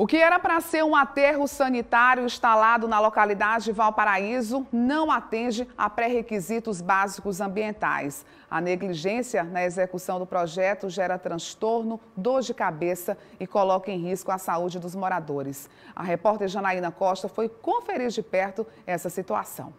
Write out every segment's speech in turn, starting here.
O que era para ser um aterro sanitário instalado na localidade de Valparaíso não atende a pré-requisitos básicos ambientais. A negligência na execução do projeto gera transtorno, dor de cabeça e coloca em risco a saúde dos moradores. A repórter Janaína Costa foi conferir de perto essa situação.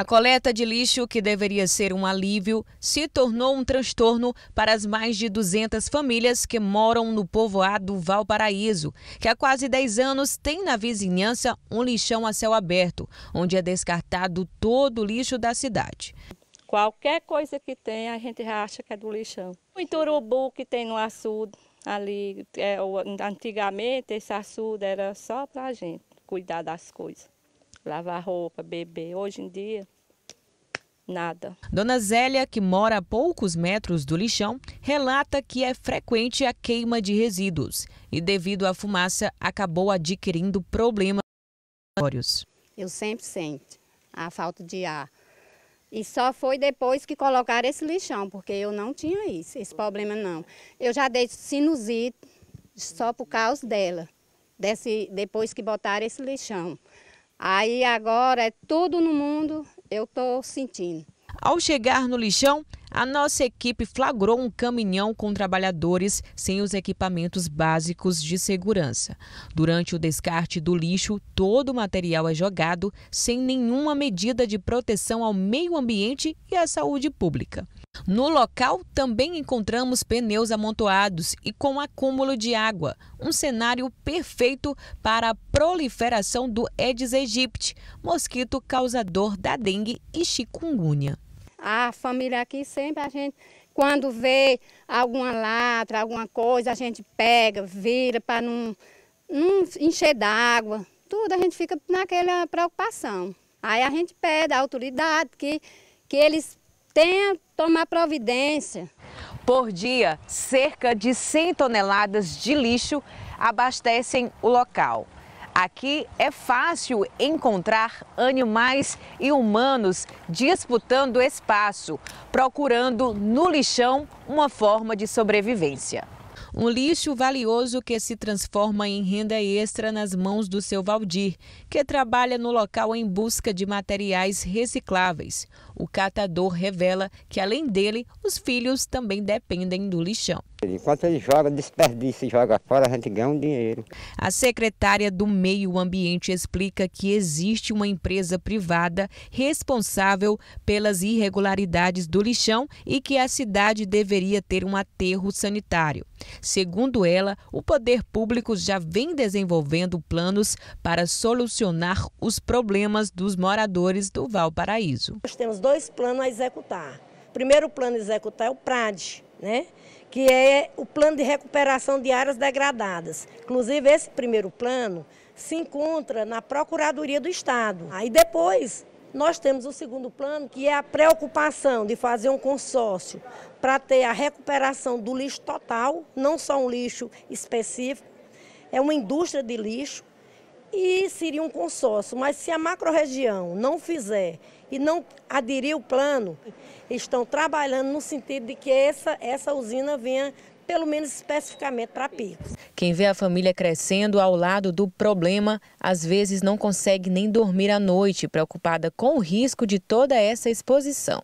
A coleta de lixo, que deveria ser um alívio, se tornou um transtorno para as mais de 200 famílias que moram no povoado Valparaíso, que há quase 10 anos tem na vizinhança um lixão a céu aberto, onde é descartado todo o lixo da cidade. Qualquer coisa que tem, a gente acha que é do lixão. Muito urubu que tem no açude, ali, é, antigamente esse açude era só para a gente cuidar das coisas lavar roupa, beber. Hoje em dia, nada. Dona Zélia, que mora a poucos metros do lixão, relata que é frequente a queima de resíduos e, devido à fumaça, acabou adquirindo problemas. Eu sempre sinto a falta de ar. E só foi depois que colocaram esse lixão, porque eu não tinha isso, esse problema não. Eu já dei sinusite só por causa dela, desse, depois que botaram esse lixão. Aí agora é tudo no mundo, eu estou sentindo. Ao chegar no lixão, a nossa equipe flagrou um caminhão com trabalhadores sem os equipamentos básicos de segurança. Durante o descarte do lixo, todo o material é jogado sem nenhuma medida de proteção ao meio ambiente e à saúde pública. No local também encontramos pneus amontoados e com acúmulo de água, um cenário perfeito para a proliferação do Aedes aegypti, mosquito causador da dengue e chikungunya. A família aqui sempre a gente quando vê alguma latra, alguma coisa, a gente pega, vira para não, não encher d'água. Tudo a gente fica naquela preocupação. Aí a gente pede à autoridade que, que eles tenha tomar providência. Por dia, cerca de 100 toneladas de lixo abastecem o local. Aqui é fácil encontrar animais e humanos disputando espaço, procurando no lixão uma forma de sobrevivência. Um lixo valioso que se transforma em renda extra nas mãos do seu Valdir, que trabalha no local em busca de materiais recicláveis. O catador revela que, além dele, os filhos também dependem do lixão. Enquanto ele joga, desperdício, joga fora, a gente ganha um dinheiro. A secretária do Meio Ambiente explica que existe uma empresa privada responsável pelas irregularidades do lixão e que a cidade deveria ter um aterro sanitário. Segundo ela, o poder público já vem desenvolvendo planos para solucionar os problemas dos moradores do Valparaíso. Nós temos dois planos a executar. O primeiro plano a executar é o PRAD, né? que é o plano de recuperação de áreas degradadas. Inclusive, esse primeiro plano se encontra na Procuradoria do Estado. Aí depois nós temos o segundo plano, que é a preocupação de fazer um consórcio para ter a recuperação do lixo total, não só um lixo específico, é uma indústria de lixo e seria um consórcio. Mas se a macro-região não fizer e não aderir o plano, estão trabalhando no sentido de que essa, essa usina venha pelo menos especificamente para Picos. Quem vê a família crescendo ao lado do problema, às vezes não consegue nem dormir à noite, preocupada com o risco de toda essa exposição.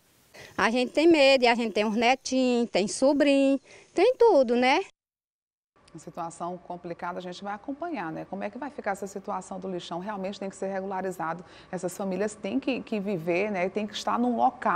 A gente tem medo, a gente tem uns netinhos, tem sobrinho, tem tudo, né? Uma situação complicada, a gente vai acompanhar, né? Como é que vai ficar essa situação do lixão? Realmente tem que ser regularizado. Essas famílias têm que, que viver, né? Tem que estar num local